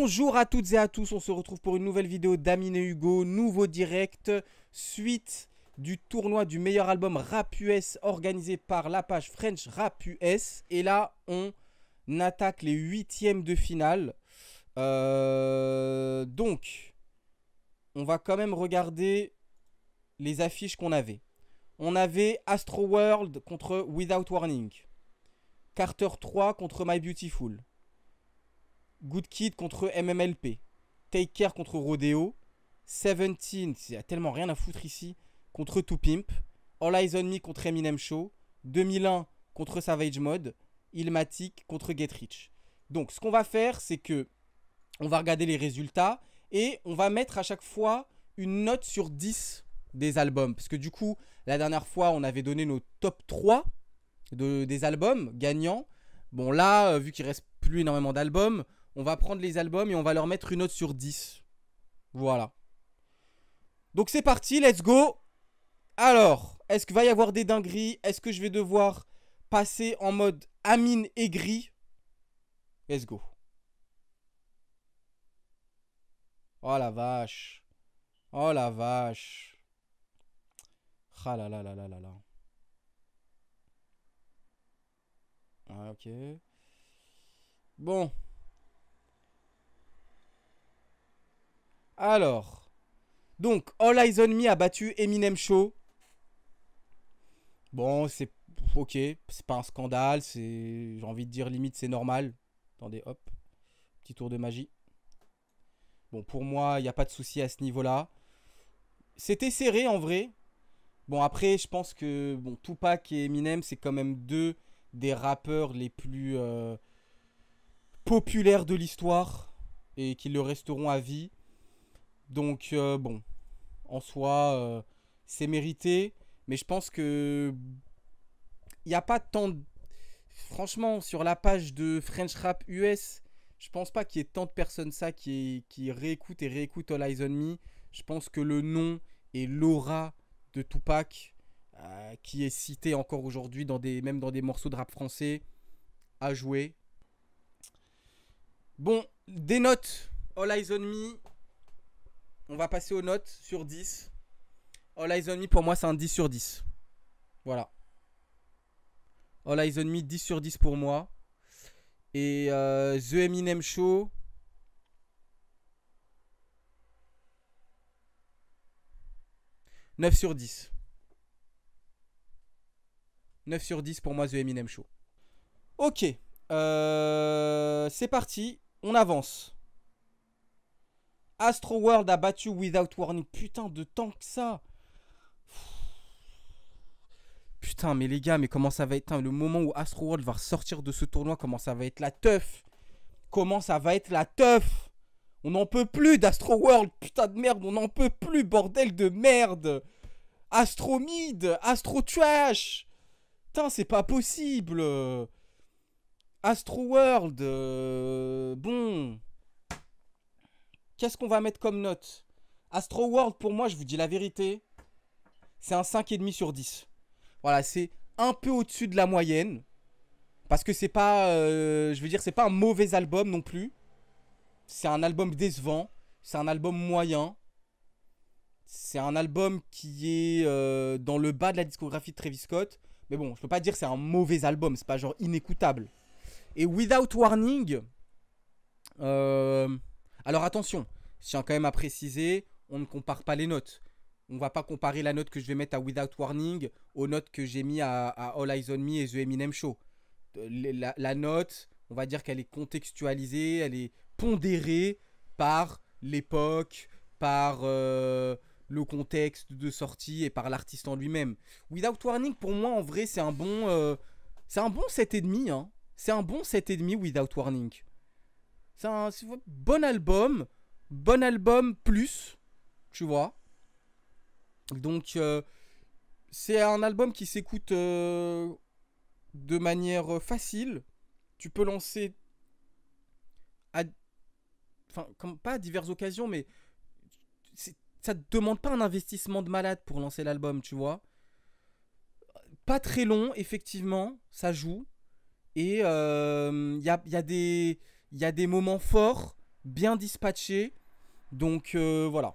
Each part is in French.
Bonjour à toutes et à tous, on se retrouve pour une nouvelle vidéo d'Amine et Hugo, nouveau direct, suite du tournoi du meilleur album Rap US organisé par la page French Rap US. Et là, on attaque les huitièmes de finale. Euh, donc, on va quand même regarder les affiches qu'on avait. On avait Astro World contre Without Warning. Carter 3 contre My Beautiful. Good Kid contre MMLP. Take Care contre Rodeo. 17, il y a tellement rien à foutre ici, contre Two Pimp. All Eyes on Me contre Eminem Show. 2001 contre Savage Mode. Ilmatic contre Get Rich. Donc ce qu'on va faire, c'est que on va regarder les résultats et on va mettre à chaque fois une note sur 10 des albums. Parce que du coup, la dernière fois, on avait donné nos top 3 des albums gagnants. Bon là, euh, vu qu'il reste plus énormément d'albums, on va prendre les albums et on va leur mettre une note sur 10. Voilà. Donc c'est parti, let's go Alors, est-ce qu'il va y avoir des dingueries Est-ce que je vais devoir passer en mode Amine et gris Let's go. Oh la vache. Oh la vache. Ah là là là là là ok. Bon, Alors. Donc, All Eyes on Me a battu Eminem Show. Bon, c'est. Ok, c'est pas un scandale, c'est. J'ai envie de dire limite, c'est normal. Attendez, hop. Petit tour de magie. Bon, pour moi, il n'y a pas de souci à ce niveau-là. C'était serré en vrai. Bon, après, je pense que bon, Tupac et Eminem, c'est quand même deux des rappeurs les plus euh, populaires de l'histoire et qui le resteront à vie. Donc, euh, bon, en soi, euh, c'est mérité. Mais je pense que. Il n'y a pas tant de. Franchement, sur la page de French Rap US, je pense pas qu'il y ait tant de personnes ça qui, qui réécoutent et réécoutent All Eyes on Me. Je pense que le nom et l'aura de Tupac, euh, qui est cité encore aujourd'hui, dans des, même dans des morceaux de rap français, à jouer. Bon, des notes. All Eyes on Me, on va passer aux notes sur 10. All Eyes on Me, pour moi, c'est un 10 sur 10. Voilà. All Eyes on Me, 10 sur 10 pour moi. Et euh, The Eminem Show. « 9 sur 10. 9 sur 10 pour moi, The Eminem Show. Ok, euh, c'est parti, on avance. Astro World a battu Without Warning. Putain, de temps que ça. Putain, mais les gars, mais comment ça va être hein, le moment où Astro World va sortir de ce tournoi Comment ça va être la teuf Comment ça va être la teuf On n'en peut plus d'Astro World, putain de merde, on n'en peut plus, bordel de merde Astromide, Astro Trash Putain, c'est pas possible Astro World euh, Bon. Qu'est-ce qu'on va mettre comme note Astro World, pour moi, je vous dis la vérité, c'est un 5,5 sur 10. Voilà, c'est un peu au-dessus de la moyenne. Parce que c'est pas. Euh, je veux dire, c'est pas un mauvais album non plus. C'est un album décevant. C'est un album moyen. C'est un album qui est euh, dans le bas de la discographie de Travis Scott. Mais bon, je peux pas dire c'est un mauvais album. C'est pas genre inécoutable. Et Without Warning. Euh, alors attention, je tiens quand même à préciser, on ne compare pas les notes. On va pas comparer la note que je vais mettre à Without Warning aux notes que j'ai mis à, All Eyes on Me et The Eminem Show. Euh, la, note, on va dire qu'elle est contextualisée, elle est pondérée par l'époque, par euh, le contexte de sortie et par l'artiste en lui-même. Without Warning, pour moi, en vrai, c'est un bon, euh, c'est un bon 7,5. Hein. C'est un bon 7,5 Without Warning. C'est un bon album. Bon album plus. Tu vois. Donc, euh, c'est un album qui s'écoute euh, de manière euh, facile. Tu peux lancer à. Enfin, pas à diverses occasions, mais ça te demande pas un investissement de malade pour lancer l'album, tu vois. Pas très long, effectivement, ça joue. Et il y, a, des. Il y a des moments forts, bien dispatchés. Donc euh, voilà.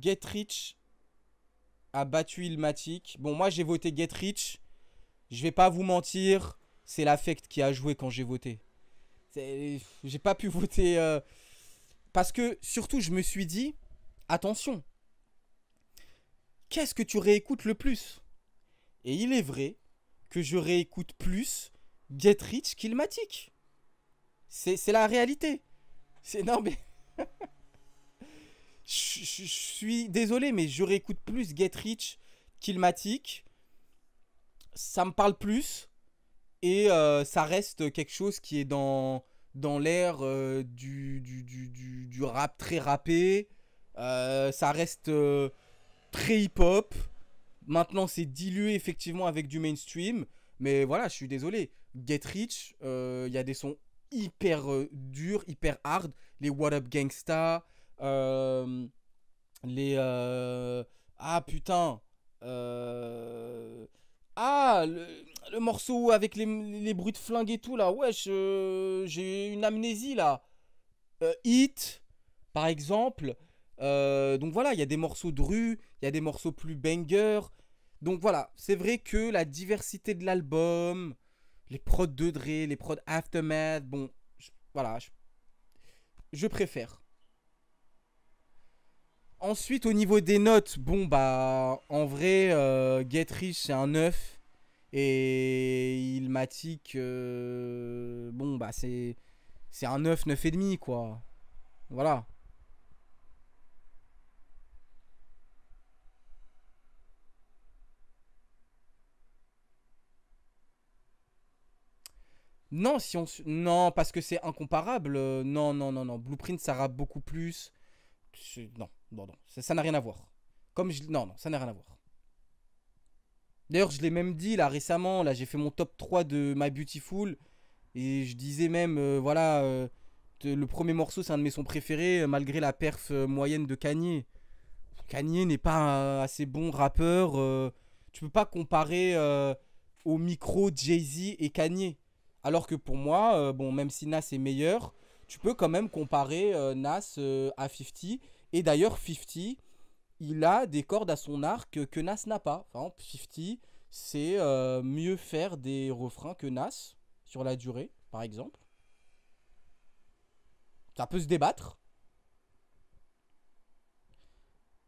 Get Rich a battu Ilmatic. Bon, moi j'ai voté Get Rich. Je vais pas vous mentir, c'est l'affect qui a joué quand j'ai voté. J'ai pas pu voter. Euh, parce que surtout, je me suis dit, attention, qu'est-ce que tu réécoutes le plus et il est vrai que je réécoute plus Get Rich qu'Ilmatic. C'est la réalité. C'est énorme. je, suis désolé, mais je réécoute plus Get Rich qu'Ilmatic. Ça me parle plus. Et euh, ça reste quelque chose qui est dans, dans l'air euh, du, du, du, rap très rappé. Euh, ça reste très hip-hop. Maintenant, c'est dilué effectivement avec du mainstream. Mais voilà, je suis désolé. Get Rich, il euh, y a des sons hyper euh, durs, hyper hard. Les What Up Gangsta. Euh, les. ah putain. ah, le, morceau avec les, les bruits de flingue et tout là. Ouais, j'ai une amnésie là. Hit, par exemple. donc voilà, il y a des morceaux de rue, il y a des morceaux plus banger Donc voilà, c'est vrai que la diversité de l'album, les prods de Dre, les prods Aftermath, bon, voilà, je, préfère. Ensuite, au niveau des notes, bon, bah, en vrai, euh, Get Rich, c'est un 9. Et il dit euh, bon, bah, c'est, c'est un 9, demi quoi. Voilà. Non, si on... non, parce que c'est incomparable. Euh, non, non, non, non. Blueprint, ça rappe beaucoup plus. Non, non, non. Ça n'a rien à voir. Comme je... Non, non, ça n'a rien à voir. D'ailleurs, je l'ai même dit là récemment. Là, j'ai fait mon top 3 de My Beautiful. Et je disais même, euh, voilà, euh, le premier morceau, c'est un de mes sons préférés, malgré la perf moyenne de Kanye. Kanye n'est pas un assez bon rappeur. tu peux pas comparer au micro Jay-Z et Kanye alors que pour moi, euh, bon, même si Nas est meilleur, tu peux quand même comparer euh, Nas euh, à 50. Et d'ailleurs, 50, il a des cordes à son arc que Nas n'a pas. Par 50, c'est mieux faire des refrains que Nas sur la durée, par exemple. Ça peut se débattre.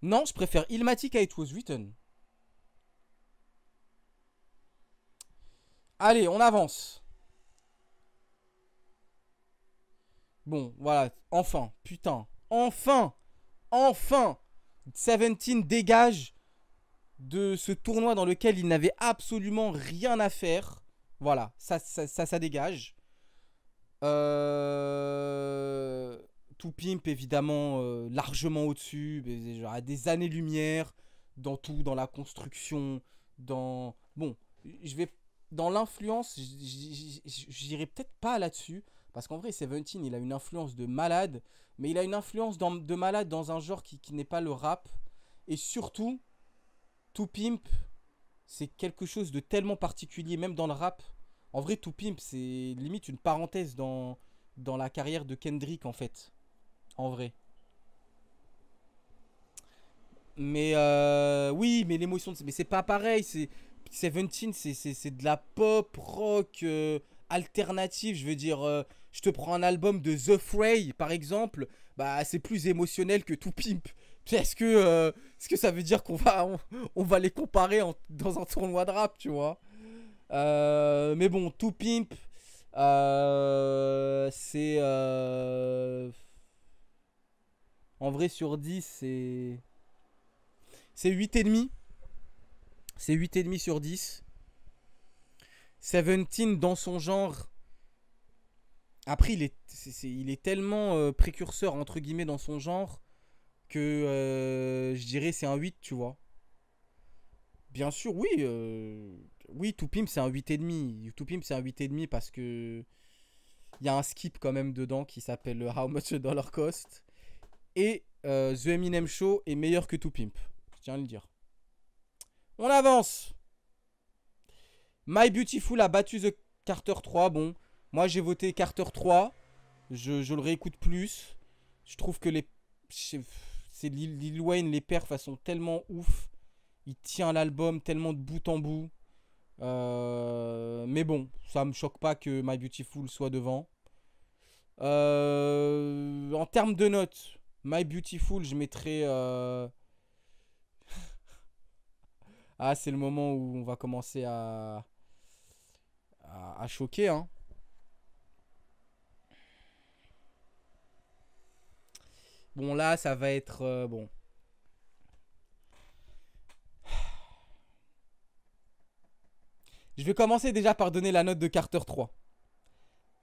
Non, je préfère Ilmatic à It Was Written. Allez, on avance. Bon, voilà. Enfin, putain. Enfin Enfin 17 dégage de ce tournoi dans lequel il n'avait absolument rien à faire. Voilà, ça, ça, ça, dégage. Euh, tout Pimp, évidemment, euh, largement au-dessus, à des années-lumière, dans tout, dans la construction, dans... Bon, je vais... Dans l'influence, j'irai peut-être pas là-dessus, parce qu'en vrai, Seventeen, il a une influence de malade, mais il a une influence de malade dans un genre qui, n'est pas le rap. Et surtout, tout Pimp, c'est quelque chose de tellement particulier, même dans le rap. En vrai, tout Pimp, c'est limite une parenthèse dans, dans la carrière de Kendrick, en fait. En vrai. Mais euh, oui, mais l'émotion, mais c'est pas pareil. C'est Seventeen, c'est de la pop rock. Euh, alternative, je veux dire, euh, je te prends un album de The Fray par exemple, bah c'est plus émotionnel que Too pimp. Est-ce que, euh, que ça veut dire qu'on va, on, va les comparer dans un tournoi de rap, tu vois euh, Mais bon, Too pimp, c'est... en vrai sur 10, c'est... C'est 8,5. C'est 8,5 sur 10. Seventeen dans son genre. Après, il est, tellement euh, précurseur, entre guillemets, dans son genre, que euh, je dirais c'est un 8, tu vois. Bien sûr, oui. Euh, oui, oui, pimp c'est un 8,5. 2pimp, c'est un 8,5 parce que. Il y a un skip quand même dedans qui s'appelle How Much a Dollar Cost. Et The Eminem Show est meilleur que 2pimp. Je tiens à le dire. On avance! My Beautiful a battu The Carter 3. Bon, moi j'ai voté Carter 3. Je, le réécoute plus. Je trouve que les. C'est Lil, Wayne, les perfs, sont tellement ouf. Il tient l'album tellement de bout en bout. Euh, mais bon, ça me choque pas que My Beautiful soit devant. Euh, en termes de notes, My Beautiful, je mettrais. Euh, ah, c'est le moment où on va commencer à à, choquer. Hein. Bon, là, ça va être. Euh, bon. Je vais commencer déjà par donner la note de Carter 3.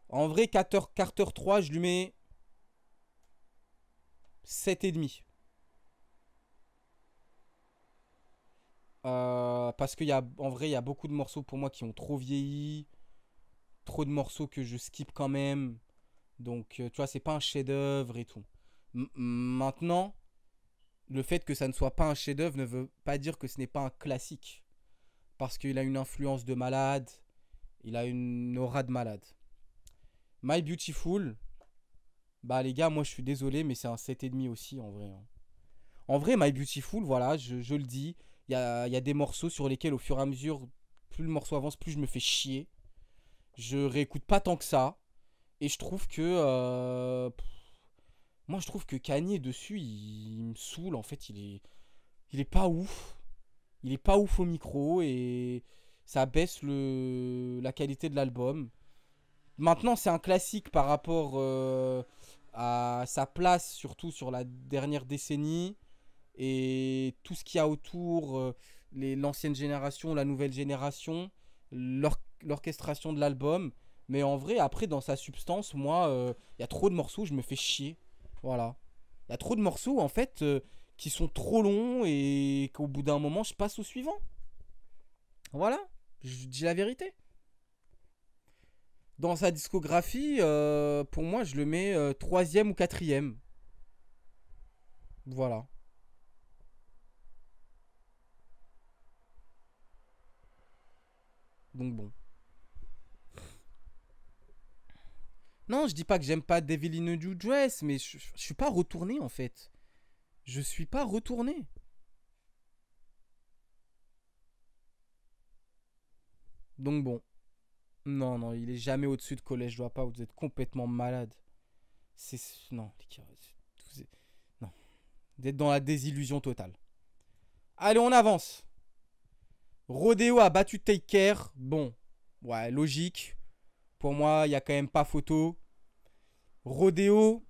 En vrai, Carter, Carter 3, je lui mets 7,5. Euh, parce qu'il a, en vrai, il y a beaucoup de morceaux pour moi qui ont trop vieilli trop de morceaux que je skip quand même. Donc, euh, tu vois, c'est pas un chef-d'œuvre et tout. maintenant, le fait que ça ne soit pas un chef-d'œuvre ne veut pas dire que ce n'est pas un classique. Parce qu'il a une influence de malade, il a une aura de malade. My Beautiful, bah les gars, moi je suis désolé, mais c'est un 7,5 aussi en vrai. Hein. En vrai, My Beautiful, voilà, je, le dis, il y a des morceaux sur lesquels au fur et à mesure, plus le morceau avance, plus je me fais chier. Je réécoute pas tant que ça. Et je trouve que. Euh, moi, je trouve que Kanye dessus, il, me saoule. En fait, il est, il est pas ouf. Il est pas ouf au micro et ça baisse le, la qualité de l'album. Maintenant, c'est un classique par rapport euh, à sa place, surtout sur la dernière décennie et tout ce qu'il y a autour, euh, les l'ancienne génération, la nouvelle génération, leur l'orchestration de l'album. Mais en vrai, après, dans sa substance, moi, il euh, y a trop de morceaux, je me fais chier. Voilà. Il y a trop de morceaux, en fait, euh, qui sont trop longs et qu'au bout d'un moment, je passe au suivant. Voilà. Je dis la vérité. Dans sa discographie, euh, pour moi, je le mets troisième ou quatrième. Voilà. Donc bon. Non, je dis pas que j'aime pas Devil in a New Dress, mais je, suis pas retourné en fait. Je suis pas retourné. Donc bon. Non, non, il est jamais au-dessus de Collège Je pas vous êtes complètement malade. C'est. Non, les Non. D'être dans la désillusion totale. Allez, on avance. Rodeo a battu Take Care. Bon. Ouais, logique. Pour moi, il n'y a quand même pas photo. Rodéo.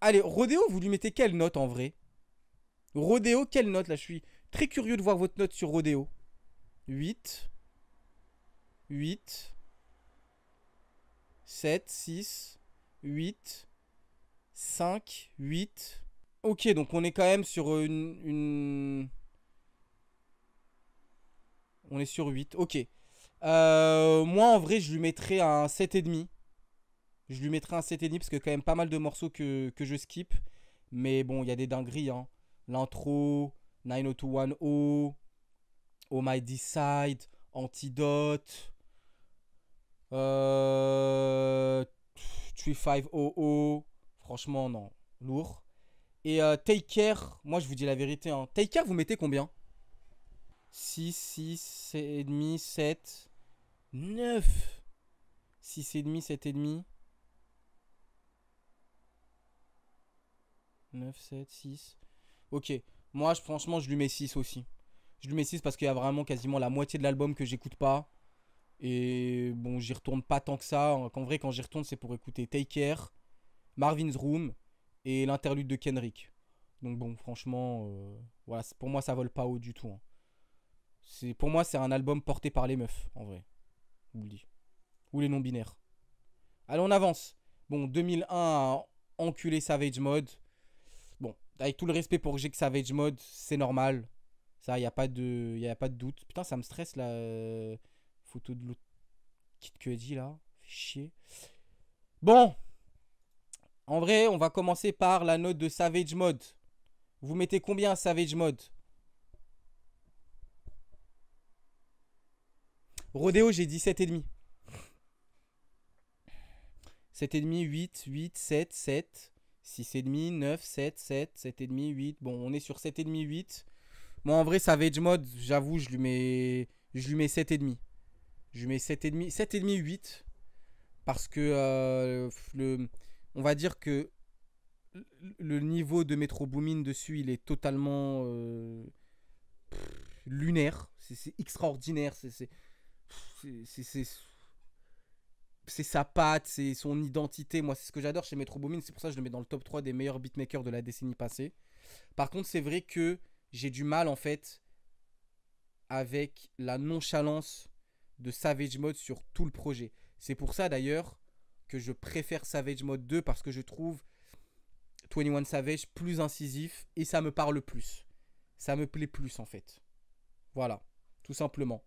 Allez, Rodéo, vous lui mettez quelle note en vrai Rodéo, quelle note Là, je suis très curieux de voir votre note sur Rodéo. 8. 8. 7, 6, 8, 5, 8. Ok, donc on est quand même sur une... une... On est sur 8, ok. Euh, moi, en vrai, je lui mettrais un 7,5. Je lui mettrais un 7,5 parce que quand même pas mal de morceaux que, je skip. Mais bon, il y a des dingueries. Hein. L'intro, 90210, Oh My Decide, Antidote, euh, 3500. Franchement, non. Lourd. Et euh, Take Care, moi je vous dis la vérité. Hein. Take Care, vous mettez combien 6, 6, demi 7. 9 et demi 9, 7, 6. Ok. Moi, je, franchement, je lui mets 6 aussi. Je lui mets 6 parce qu'il y a vraiment quasiment la moitié de l'album que j'écoute pas. Et bon, j'y retourne pas tant que ça. En vrai, quand j'y retourne, c'est pour écouter Take Care, Marvin's Room et l'interlude de Kenrick Donc bon, franchement, euh, voilà, pour moi, ça vole pas haut du tout. Hein. Pour moi, c'est un album porté par les meufs, en vrai. Ou les non-binaires. Allez, on avance. Bon, 2001, enculé Savage Mode. Bon, avec tout le respect pour que Savage Mode, c'est normal. Ça, il n'y a, pas de, a pas de doute. Putain, ça me stresse la euh, photo de l'autre Quitte que dit là. Chier. Bon. En vrai, on va commencer par la note de Savage Mode. Vous mettez combien Savage Mode Rodéo, j'ai dit 7,5. 7,5, 8, 8, 7, 7. 6,5, 9, 7, 7, 7,5, 8. Bon, on est sur 7,5, 8. Moi, en vrai, Savage Mode, j'avoue, je lui mets, je lui mets 7,5. Je lui mets 7,5, 7,5, 8. Parce que, euh, le, on va dire que le niveau de métro Booming dessus, il est totalement euh, lunaire. C'est extraordinaire. C'est c'est sa patte, c'est son identité. Moi, c'est ce que j'adore chez Metro Boomin. C'est pour ça que je le mets dans le top 3 des meilleurs beatmakers de la décennie passée. Par contre, c'est vrai que j'ai du mal, en fait, avec la nonchalance de Savage Mode sur tout le projet. C'est pour ça, d'ailleurs, que je préfère Savage Mode 2 parce que je trouve 21 Savage plus incisif et ça me parle plus. Ça me plaît plus, en fait. Voilà, tout simplement.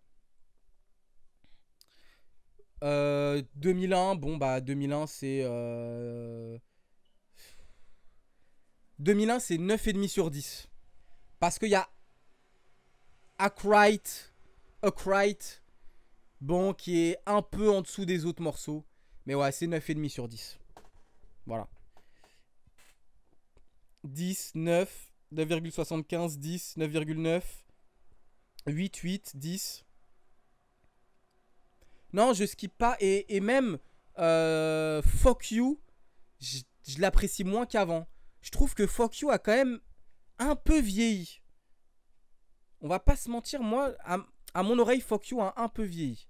2001, euh, bon bah 2001 c'est... 2001 euh, c'est 9,5 sur 10. Parce qu'il y a Akrite bon qui est un peu en dessous des autres morceaux. Mais ouais c'est 9,5 sur 10. Voilà. 10, 9, 9,75, 10, 9,9, 8, 8, 10. Non, je skip pas. Et, même euh, Fuck You, je, l'apprécie moins qu'avant. Je trouve que Fuck You a quand même un peu vieilli. On va pas se mentir, moi, à, mon oreille, Fuck You a un peu vieilli.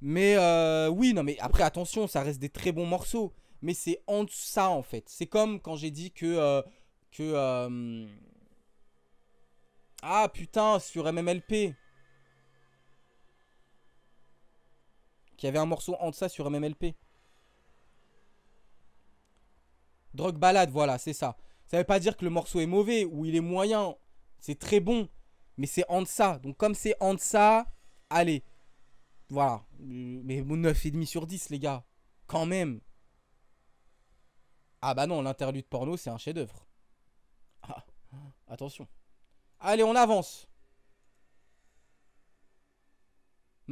Mais euh, oui, non, mais après, attention, ça reste des très bons morceaux. Mais c'est en ça, en fait. C'est comme quand j'ai dit que. Euh, ah putain, sur MMLP. Il y avait un morceau en deçà sur MMLP. Drogue balade, voilà, c'est ça. Ça veut pas dire que le morceau est mauvais ou il est moyen. C'est très bon, mais c'est en deçà. Donc comme c'est en deçà, allez. Voilà. Mais 9,5 sur 10, les gars. Quand même. Ah bah non, l'interlude porno, c'est un chef-d'œuvre. attention. Allez, on avance.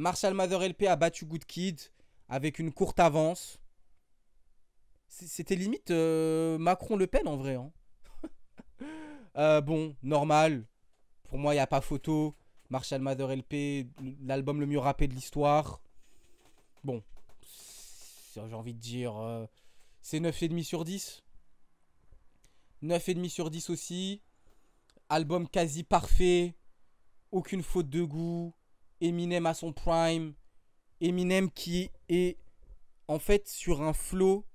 Marshall Mather LP a battu Good Kid avec une courte avance. C'était limite euh, Macron-Le Pen en vrai. Hein. Euh, bon, normal. Pour moi, il n'y a pas photo. Marshall Mather LP, l'album le mieux rappé de l'histoire. Bon, j'ai envie de dire, euh, c'est 9,5 sur 10. 9,5 sur 10 aussi. Album quasi parfait. Aucune faute de goût. Eminem à son prime, Eminem qui est en fait sur un flow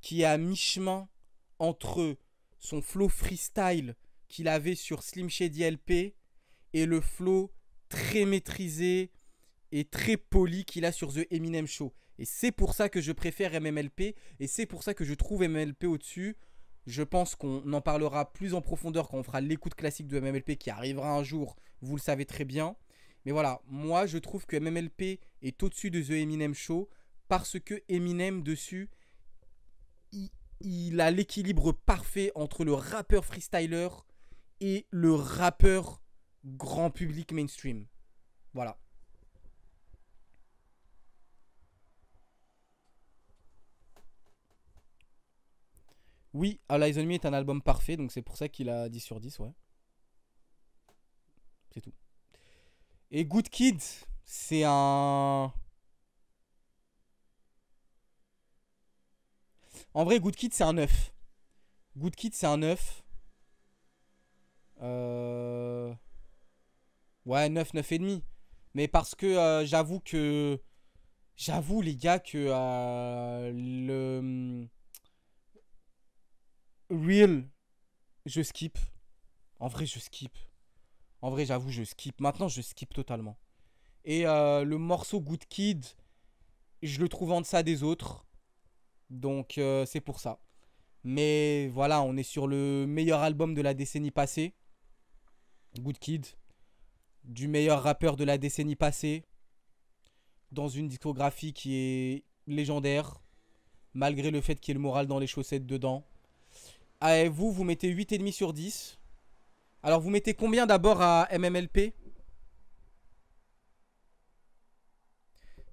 qui est à mi-chemin entre son flow freestyle qu'il avait sur Slim Shady LP et le flow très maîtrisé et très poli qu'il a sur The Eminem Show. Et c'est pour ça que je préfère MMLP et c'est pour ça que je trouve MMLP au-dessus. Je pense qu'on en parlera plus en profondeur quand on fera l'écoute classique de MMLP qui arrivera un jour, vous le savez très bien. Mais voilà, moi je trouve que MMLP est au-dessus de The Eminem Show parce que Eminem dessus, il, a l'équilibre parfait entre le rappeur freestyler et le rappeur grand public mainstream. Voilà. Oui, All on Me est un album parfait, donc c'est pour ça qu'il a 10 sur 10, ouais. C'est tout. Et Good Kid, c'est un... En vrai, Good Kid, c'est un 9. Good Kid, c'est un 9. Euh, ouais, 9, demi. Mais parce que euh, j'avoue que... J'avoue, les gars, que euh, le... Hum, Real, je skip. En vrai, je skip. En vrai, j'avoue, je skip. Maintenant, je skip totalement. Et euh, le morceau Good Kid, je le trouve en deçà des autres. Donc, euh, c'est pour ça. Mais voilà, on est sur le meilleur album de la décennie passée. Good Kid. Du meilleur rappeur de la décennie passée. Dans une discographie qui est légendaire. Malgré le fait qu'il y ait le moral dans les chaussettes dedans. vous, vous mettez 8,5 sur 10. Alors, vous mettez combien d'abord à MMLP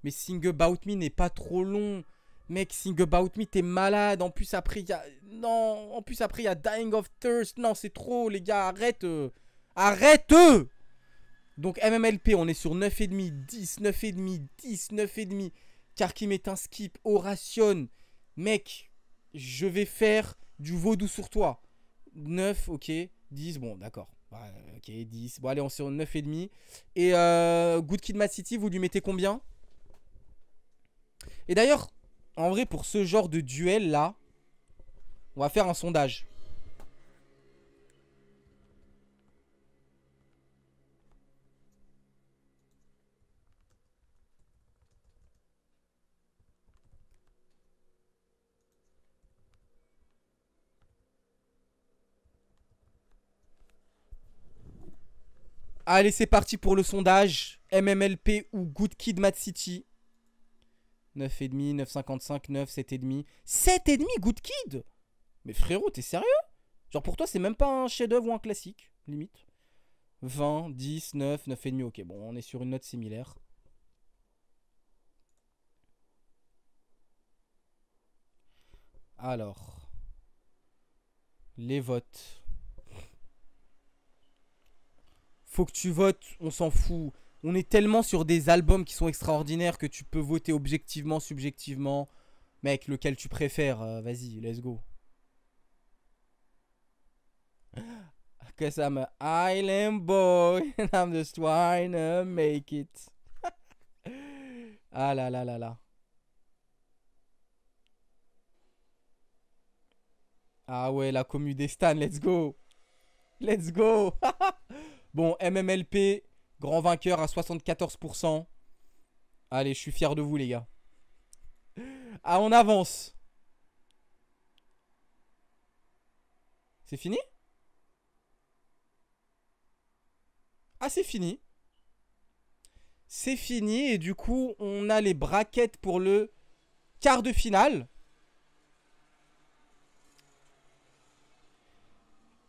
Mais Sing About Me n'est pas trop long. Mec, Sing About Me, t'es malade. En plus, après, il y a. Non, en plus, après, il y a Dying of Thirst. Non, c'est trop, les gars, arrête. Euh. Arrête euh. Donc, MMLP, on est sur 9,5, 10, 9,5, 10, 9,5. qui met un skip. Oration. Mec, je vais faire du vaudou sur toi. 9, ok. 10, bon, d'accord. ok, 10. Bon, allez, on est sur 9,5. Et euh, Good Kid Mad City, vous lui mettez combien Et d'ailleurs, en vrai, pour ce genre de duel-là, on va faire un sondage. Allez, c'est parti pour le sondage. MMLP ou Good Kid Mad City 9,5, 9,55, 9, 7,5. 7,5 Good Kid Mais frérot, t'es sérieux Genre pour toi, c'est même pas un chef-d'œuvre ou un classique, limite. 20, 10, 9, 9,5. Ok, bon, on est sur une note similaire. Alors, les votes. faut que tu votes, on s'en fout. On est tellement sur des albums qui sont extraordinaires que tu peux voter objectivement, subjectivement. Mec, lequel tu préfères, euh, vas-y, let's go. Because I'm an island boy and I'm just trying make it. ah là là là là. Ah ouais, la commu des Stan, let's go. Let's go. Bon, MMLP, grand vainqueur à 74%. Allez, je suis fier de vous, les gars. Ah, on avance. C'est fini Ah, c'est fini. C'est fini et du coup, on a les braquettes pour le quart de finale.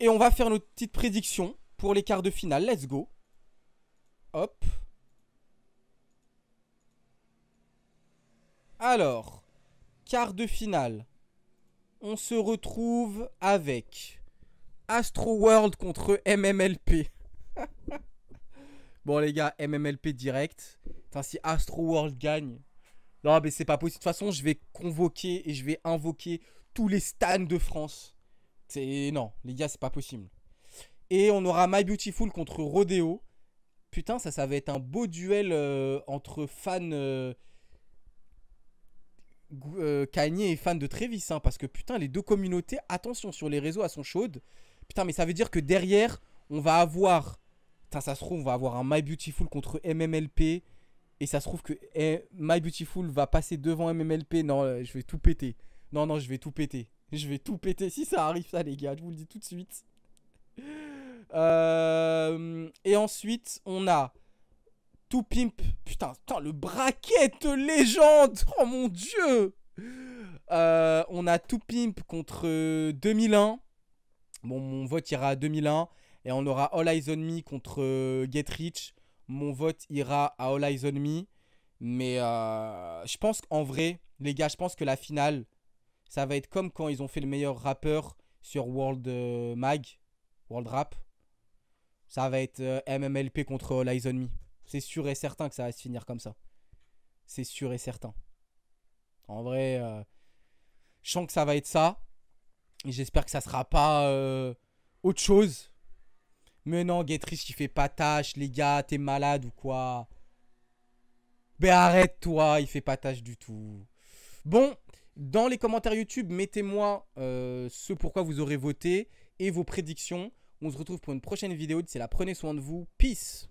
Et on va faire nos petites prédictions. Pour les quarts de finale, let's go. Hop. Alors, quart de finale. On se retrouve avec Astro World contre MMLP. bon les gars, MMLP direct. Enfin si Astro World gagne. Non mais c'est pas possible. De toute façon, je vais convoquer et je vais invoquer tous les stands de France. C'est non, les gars, c'est pas possible. Et on aura My Beautiful contre Rodeo. Putain, ça, ça va être un beau duel euh, entre fans. Euh, euh et fans de Trevis. Hein, parce que putain, les deux communautés, attention, sur les réseaux, elles sont chaudes. Putain, mais ça veut dire que derrière, on va avoir. Putain, ça se trouve, on va avoir un My Beautiful contre MMLP. Et ça se trouve que eh, My Beautiful va passer devant MMLP. Non, euh, je vais tout péter. Non, non, je vais tout péter. Je vais tout péter si ça arrive, ça, les gars. Je vous le dis tout de suite. Euh, et ensuite, on a tout pimp. Putain, putain, le bracket légende. Oh mon dieu. Euh, on a tout pimp contre 2001. Bon, mon vote ira à 2001. Et on aura All Eyes on Me contre euh, Get Rich. Mon vote ira à All Eyes on Me. Mais je pense qu'en vrai, les gars, je pense que la finale, ça va être comme quand ils ont fait le meilleur rappeur sur World Mag, World Rap ça va être euh, MMLP contre euh, Lies Me. C'est sûr et certain que ça va se finir comme ça. C'est sûr et certain. En vrai, euh, je sens que ça va être ça. Et j'espère que ça sera pas autre chose. Mais non, Getrich, il fait pas tâche, les gars, t'es malade ou quoi Ben arrête-toi, il fait pas tâche du tout. Bon, dans les commentaires YouTube, mettez-moi ce pourquoi vous aurez voté et vos prédictions. On se retrouve pour une prochaine vidéo. D'ici là, prenez soin de vous. Peace